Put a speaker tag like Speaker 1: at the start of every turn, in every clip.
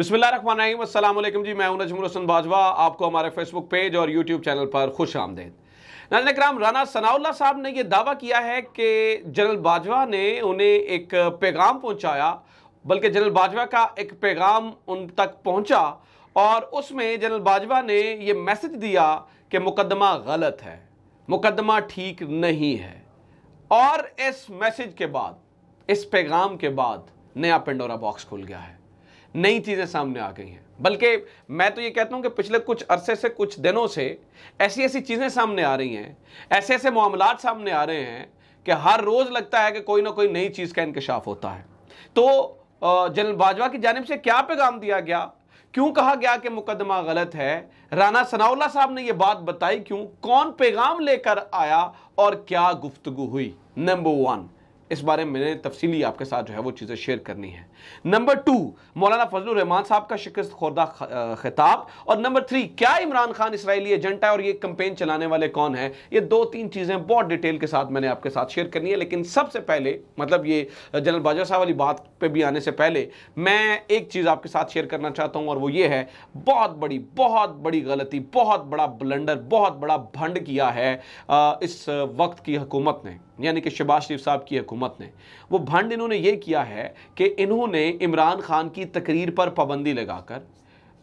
Speaker 1: बिस्मिल्लाम जी मैं नजमुल हसन बाजवा आपको हमारे फेसबुक पेज और यूट्यूब चैनल पर खुश आमदेद नाजन कराम राना सनाउल्ला साहब ने यह दावा किया है कि जनरल बाजवा ने उन्हें एक पैगाम पहुँचाया बल्कि जनरल बाजवा का एक पैगाम उन तक पहुँचा और उसमें जनरल बाजवा ने यह मैसेज दिया कि मुकदमा गलत है मुकदमा ठीक नहीं है और इस मैसेज के बाद इस पैगाम के बाद नया पेंडोरा बॉक्स खुल गया है नई चीज़ें सामने आ गई हैं बल्कि मैं तो ये कहता हूँ कि पिछले कुछ अरसे से कुछ दिनों से ऐसी ऐसी चीज़ें सामने आ रही हैं ऐसे ऐसे मामला सामने आ रहे हैं कि हर रोज़ लगता है कि कोई ना कोई नई चीज़ का इंकशाफ होता है तो जनरल बाजवा की जानब से क्या पैगाम दिया गया क्यों कहा गया कि मुकदमा गलत है राना सनाउल्ला साहब ने यह बात बताई क्यों कौन पैगाम लेकर आया और क्या गुफ्तगु हुई नंबर वन इस बारे में मैंने तफसीली आपके साथ जो है वो चीज़ें शेयर करनी है नंबर टू मौलाना फजल रहमान साहब का शिकस्त खुर्दा खिताब और नंबर थ्री क्या इमरान खान इसराइली एजेंट है और ये कंपेन चलाने वाले कौन है ये दो तीन चीज़ें बहुत डिटेल के साथ मैंने आपके साथ शेयर करनी है लेकिन सबसे पहले मतलब ये जनरल बाजवा साहब वाली बात पर भी आने से पहले मैं एक चीज़ आपके साथ शेयर करना चाहता हूँ और वो ये है बहुत बड़ी बहुत बड़ी गलती बहुत बड़ा ब्लंडर बहुत बड़ा भंड किया है इस वक्त की हुकूमत ने यानी कि शबाज शरीफ साहब की हुकूमत हुकूमत ने वो भंड इन्होंने ये किया है कि इन्होंने इमरान खान की तकरीर पर पाबंदी लगाकर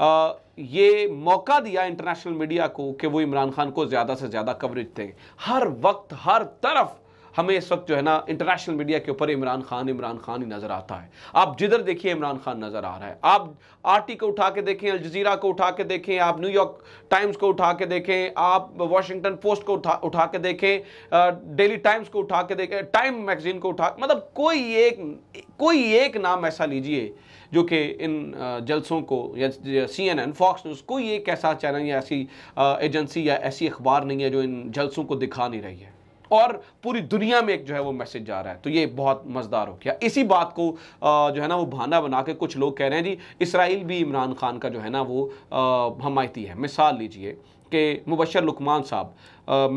Speaker 1: आ, ये मौका दिया इंटरनेशनल मीडिया को कि वो इमरान खान को ज़्यादा से ज़्यादा कवरेज दें हर वक्त हर तरफ हमें इस वक्त जो है ना इंटरनेशनल मीडिया के ऊपर इमरान खान इमरान खान ही नज़र आता है आप जिधर देखिए इमरान खान नज़र आ रहा है आप आर को उठा के देखें अलजीरा को उठा के देखें आप न्यूयॉर्क टाइम्स को उठा के देखें आप वाशिंगटन पोस्ट को उठा उठा के देखें डेली टाइम्स को उठा के देखें टाइम मैगजीन को उठा मतलब कोई एक कोई एक नाम ऐसा लीजिए जो कि इन जलसों को या C N N Fox News कोई एक ऐसा चैनल या ऐसी एजेंसी या ऐसी अखबार नहीं है जो इन जलसों को दिखा नहीं रही है और पूरी दुनिया में एक जो है वो मैसेज जा रहा है तो ये बहुत मज़दार हो गया इसी बात को जो है ना वो बहाना बना के कुछ लोग कह रहे हैं जी इसराइल भी इमरान खान का जो है ना वो हमायती है मिसाल लीजिए कि मुबशर लुकमान साहब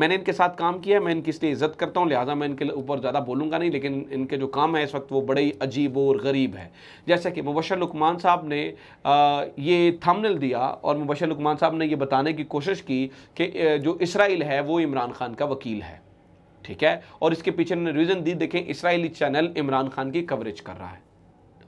Speaker 1: मैंने इनके साथ काम किया है मैं इनकी इसलिए इज़्ज़त करता हूँ लिहाजा मैं इनके ऊपर ज़्यादा बोलूँगा नहीं लेकिन इनके जो काम है इस वक्त वो बड़े ही अजीब और गरीब है जैसे कि मुबशर लुकमान साहब ने आ, ये थमनल दिया और मुबशर लुकमान साहब ने ये बताने की कोशिश की कि जो इसराइल है वो इमरान खान का वकील है ठीक है और इसके पीछे ने रीज़न दी देखें इसराइली चैनल इमरान खान की कवरेज कर रहा है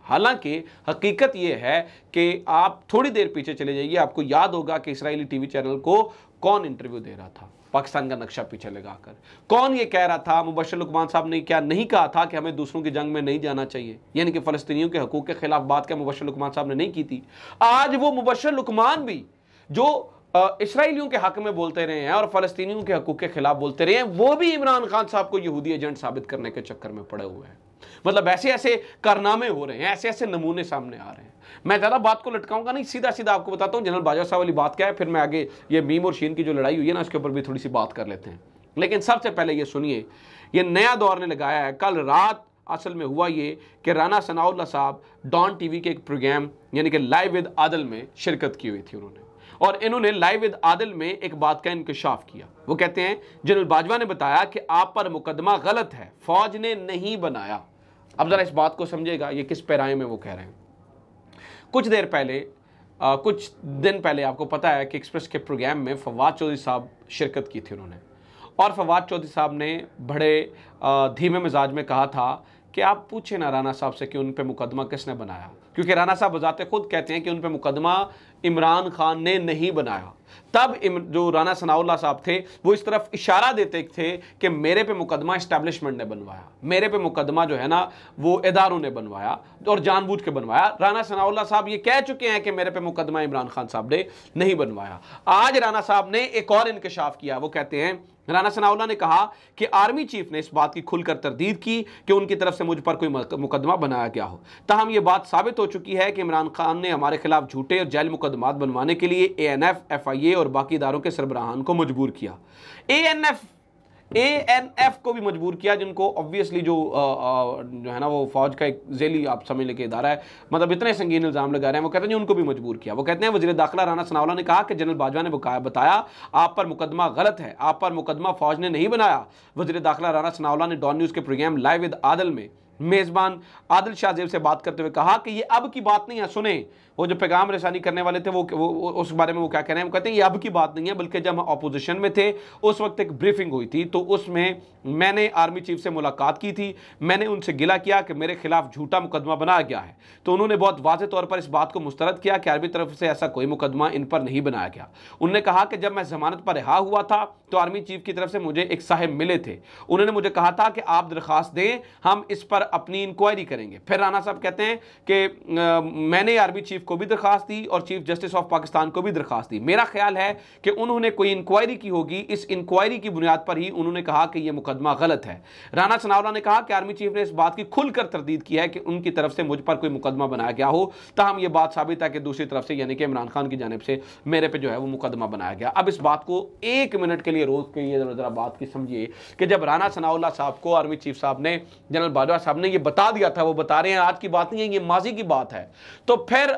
Speaker 1: हालांकि हकीकत यह है कि आप थोड़ी देर पीछे चले जाइए आपको याद होगा कि इसराइली टीवी चैनल को कौन इंटरव्यू दे रहा था पाकिस्तान का नक्शा पीछे लगाकर कौन ये कह रहा था मुबशर लुकमान साहब ने क्या नहीं कहा था कि हमें दूसरों की जंग में नहीं जाना चाहिए यानी कि फ़लस्तियों के हकूक़ के खिलाफ बात क्या मुबशर लुकमान साहब ने नहीं की थी आज वो मुबशर लुकमान भी जो इसराइलियों के हक में बोलते रहे हैं और फलस्तियों के हकूक़ के ख़िलाफ़ बोलते रहे हैं वो भी इमरान खान साहब को यहूदी एजेंट साबित करने के चक्कर में पड़े हुए हैं मतलब ऐसे ऐसे कारनामे हो रहे हैं ऐसे ऐसे नमूने सामने आ रहे हैं मैं ज़्यादा बात को लटकाऊंगा नहीं सीधा सीधा आपको बताता हूँ जनरल बाजवा साहब वाली बात क्या है फिर मैं आगे ये मीम और शीन की जो लड़ाई हुई है ना उसके ऊपर भी थोड़ी सी बात कर लेते हैं लेकिन सबसे पहले ये सुनिए ये नया दौर ने लगाया है कल रात असल में हुआ ये कि राना सनाउल्ला साहब डॉन टीवी के एक प्रोग्राम यानी कि लाइव विद आदल में शिरकत की हुई थी उन्होंने और इन्होंने लाइव विद आदिल में एक बात का इंकशाफ किया वो कहते हैं जनरल बाजवा ने बताया कि आप पर मुकदमा गलत है फौज ने नहीं बनाया अब ज़रा इस बात को समझेगा ये किस पैराए में वो कह रहे हैं कुछ देर पहले आ, कुछ दिन पहले आपको पता है कि एक्सप्रेस के प्रोग्राम में फवाद चौधरी साहब शिरकत की थी उन्होंने और फवाद चौधरी साहब ने बड़े धीमे मिजाज में कहा था कि आप पूछे ना राना साहब से कि उन पर मुकदमा किसने बनाया क्योंकि राना साहब बजाते खुद कहते हैं कि उन पर मुकदमा इमरान खान ने नहीं बनाया तब जो राना सनाउल्ला साहब थे वो इस तरफ इशारा देते थे कि मेरे पे मुकदमा इस्टेब्लिशमेंट ने बनवाया मेरे पे मुकदमा जो है ना वो इदारों ने बनवाया और जानबूझ के बनवाया राना सनाउल्ला साहब ये कह चुके हैं कि मेरे पे मुकदमा इमरान खान साहब ने नहीं बनवाया आज राना साहब ने एक और इंकशाफ किया वो कहते हैं राना सनाउल्ला ने कहा कि आर्मी चीफ ने इस बात की खुलकर तरदीद की कि उनकी तरफ से मुझ पर कोई मुकदमा बनाया गया हो तहम यह बात साबित हो चुकी है कि इमरान खान ने हमारे खिलाफ झूठे और जैल मुकदमे मुकदमात बनवाने के लिए A N F F I A और बाकी इदारों के सरबराहान को मजबूर किया A N F A N F को भी मजबूर किया जिनको ऑब्वियसली जो आ, आ, जो है ना वो फौज का एक जेली आप समझ लेके इदारा है मतलब इतने संगीन इल्ज़ाम लगा रहे हैं वो कहते हैं उनको भी मजबूर किया वो कहते हैं वजी दाखिला राना सनावला ने कहा कि जनरल बाजवा ने बताया आप पर मुकदमा गलत है आप पर मुकदमा फौज ने नहीं बनाया वजी दाखिला राना सनावला ने डॉन न्यूज़ के प्रोग्राम लाइव विद आदल में मेज़बान आदिल शाहजेब से बात करते हुए कहा कि ये अब की बात नहीं है सुने वो जो पैगाम रसानी करने वाले थे वो, वो उस बारे में वो क्या कह रहे हैं वो कहते हैं ये अब की बात नहीं है बल्कि जब हम अपोजिशन में थे उस वक्त एक ब्रीफिंग हुई थी तो उसमें मैंने आर्मी चीफ से मुलाकात की थी मैंने उनसे गिला किया कि मेरे खिलाफ झूठा मुकदमा बनाया गया है तो उन्होंने बहुत वाज तौर पर इस बात को मुस्तरद किया कि आर्मी तरफ से ऐसा कोई मुकदमा इन पर नहीं बनाया गया उन्होंने कहा कि जब मैं जमानत पर रिहा हुआ था तो आर्मी चीफ की तरफ से मुझे एक साहेब मिले थे उन्होंने मुझे कहा था कि आप दरख्वास्त दें हम इस पर अपनी इंक्वायरी करेंगे फिर राना साहब कहते हैं कि मैंने आर्मी चीफ को को भी दरखास्त दी और चीफ जस्टिस ऑफ पाकिस्तान को भी दरखास्त दी मेरा ख्याल है कि उन्होंने कोई इंक्वायरी की होगी इस इंक्वायरी की बुनियाद पर ही उन्होंने कहा कि यह मुकदमा गलत है राना सनावला ने कहा कि आर्मी चीफ ने इस बात की खुलकर तरदीद की है कि उनकी तरफ से मुझ पर कोई मुकदमा बनाया गया हो तहम यह बात साबित है कि दूसरी तरफ से यानी कि इमरान खान की जानब से मेरे पे जो है वो मुकदमा बनाया गया अब इस बात को एक मिनट के लिए रोक के लिए जरा बात की समझिए कि जब राना सनाउल्ला साहब को आर्मी चीफ साहब ने जनरल बाजवा साहब ने यह बता दिया था वो बता रहे हैं आज की बात नहीं है ये माजी की बात है तो फिर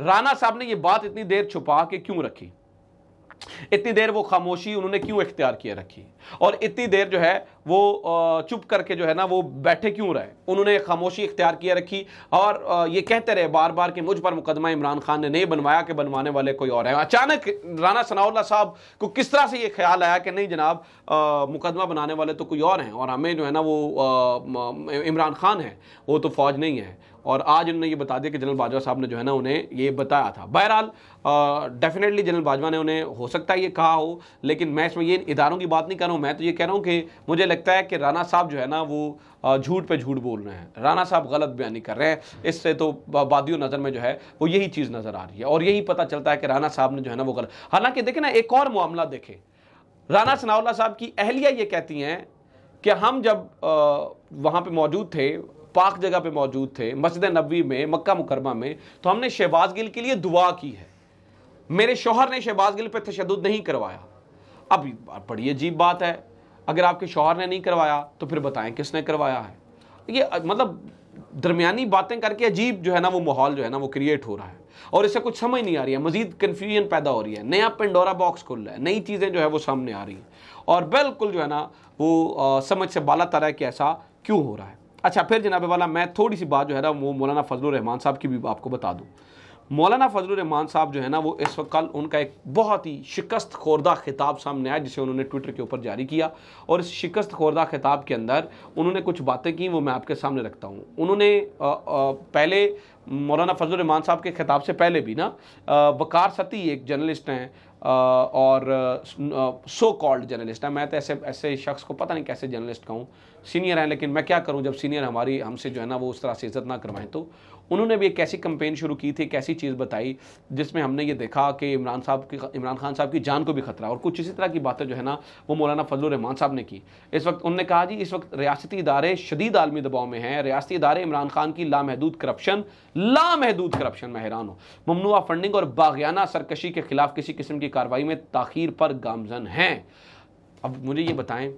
Speaker 1: राणा साहब ने ये बात इतनी देर छुपा के क्यों रखी इतनी देर वो खामोशी उन्होंने क्यों इख्तियार किए रखी और इतनी देर जो है वो चुप करके जो है ना वो बैठे क्यों रहे उन्होंने खामोशी इख्तियार किए रखी और ये कहते रहे बार बार कि मुझ पर मुकदमा इमरान खान ने नहीं बनवाया कि बनवाने वाले कोई और है अचानक राना सनाउल्ला साहब को किस तरह से ये ख्याल आया कि नहीं जनाब मुकदमा बनाने वाले तो कोई और हैं और हमें जो है ना वो इमरान खान है वो तो फौज नहीं है और आज उन्होंने ये बता दिया कि जनरल बाजवा साहब ने जो है ना उन्हें ये बताया था बहरहाल डेफिनेटली जनरल बाजवा ने उन्हें हो सकता है ये कहा हो लेकिन मैं इसमें ये इदारों की बात नहीं कर रहा हूँ मैं तो ये कह रहा हूँ कि मुझे लगता है कि राना साहब जो है ना वो झूठ पे झूठ बोल रहे हैं राना साहब गलत बयानी कर रहे हैं इससे तो वादियों नज़र में जो है वो यही चीज़ नज़र आ रही है और यही पता चलता है कि राना साहब ने जो है ना वो गलत हालांकि देखें ना एक और मामला देखें राना सनाउल्ला साहब की अहलिया ये कहती हैं कि हम जब वहाँ पर मौजूद थे पाक जगह पे मौजूद थे मस्जिद नबी में मक्का मुकरमा में तो हमने शहबाज गिल के लिए दुआ की है मेरे शोहर ने शहबाज गिल पर तशद नहीं करवाया अब बड़ी अजीब बात है अगर आपके शोहर ने नहीं करवाया तो फिर बताएं किसने करवाया है ये मतलब दरमियानी बातें करके अजीब जो है ना वो माहौल जो है ना वो क्रिएट हो रहा है और इससे कुछ समझ नहीं आ रही है मजीद कन्फ्यूजन पैदा हो रही है नया पेंडोरा बॉक्स खुल रहा है नई चीज़ें जो है वो सामने आ रही हैं और बिल्कुल जो है ना वो आ, समझ से बाला तरह कि ऐसा क्यों हो रहा है अच्छा फिर जनाब वाला मैं थोड़ी सी बात जो है ना वो मौलाना फजल रहमान साहब की भी आपको बता दूँ मौलाना फजल रहमान साहब जो है ना वो इस वक्त कल उनका एक बहुत ही शिकस्त खोरदा खिताब सामने आया जिसे उन्होंने ट्विटर के ऊपर जारी किया और इस शिकस्त खोरदा खिताब के अंदर उन्होंने कुछ बातें की वो मैं आपके सामने रखता हूँ उन्होंने आ, आ, पहले मौलाना फजल रहमान साहब के खिताब से पहले भी ना वकार सती एक जर्नलिस्ट हैं और सो कॉल्ड जर्नलिस्ट हैं मैं तो ऐसे ऐसे शख्स को पता नहीं कैसे जर्नलिस्ट कहूँ सीनियर हैं लेकिन मैं क्या करूँ जब सीनियर हमारी हमसे जो है ना वो उस तरह से इज्जत ना करवाएं तो उन्होंने भी एक ऐसी कंपेन शुरू की थी एक ऐसी चीज़ बताई जिसमें हमने ये देखा कि इमरान साहब की इमरान खान साहब की जान को भी खतरा और कुछ इसी तरह की बातें जो है ना वो मौलाना फजल रहमान साहब ने की इस वक्त उन्होंने कहा जी इस वक्त रियासती इदारे शदीद आलमी दबाव में हैं रियासती इदारे इमरान खान की लामहदूद करप्शन लामहदूद करप्शन में हैरान हो ममनुआ फंडिंग और बागियाना सरकशी के खिलाफ किसी किस्म की कार्रवाई में तखिर पर गामजन हैं अब मुझे ये बताएं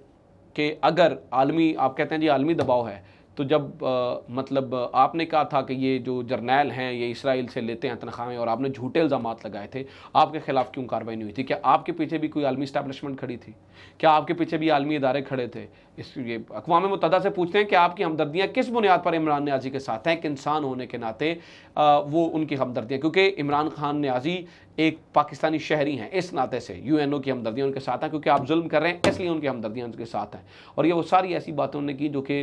Speaker 1: कि अगर आलमी आप कहते हैं जी आलमी दबाव है तो जब आ, मतलब आपने कहा था कि ये जो जर्नैल हैं ये इसराइल से लेते हैं तनख्वाहें और आपने झूठे इल्ज़ाम लगाए थे आपके खिलाफ क्यों कार्रवाई नहीं हुई थी क्या आपके पीछे भी कोई आलमी इस्टेबलिशमेंट खड़ी थी क्या आपके पीछे भी आलमी इदारे खड़े थे इस ये अकवा मुतदा से पूछते हैं कि आपकी हमदर्दियाँ किस बुनियाद पर इमरान न्याजी के साथ हैं कि इंसान होने के नाते आ, वो उनकी हमदर्दियाँ क्योंकि इमरान खान न्याजी एक पाकिस्तानी शहरी हैं इस नाते से यू एन ओ की हमदर्दियाँ उनके साथ हैं क्योंकि आप जुल्म कर रहे हैं इसलिए उनकी हमदर्दियाँ उनके साथ हैं और ये वो सारी ऐसी बातें उन्होंने की जो कि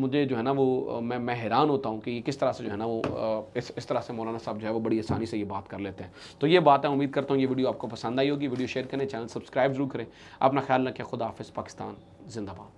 Speaker 1: मुझे जो है ना वो मैं मैं हैरान होता हूँ कि ये किस तरह से जो है ना वो आ, इस इस तरह से मौलाना साहब जो है वो बड़ी आसानी से ये बात कर लेते हैं तो ये बात है उम्मीद करता हूँ ये वीडियो आपको पसंद आई होगी वीडियो शेयर करें चैनल सब्सक्राइब जरूर करें अपना ख्याल रखें खुदा हाफिज़ पाकिस्तान जिंदाबाद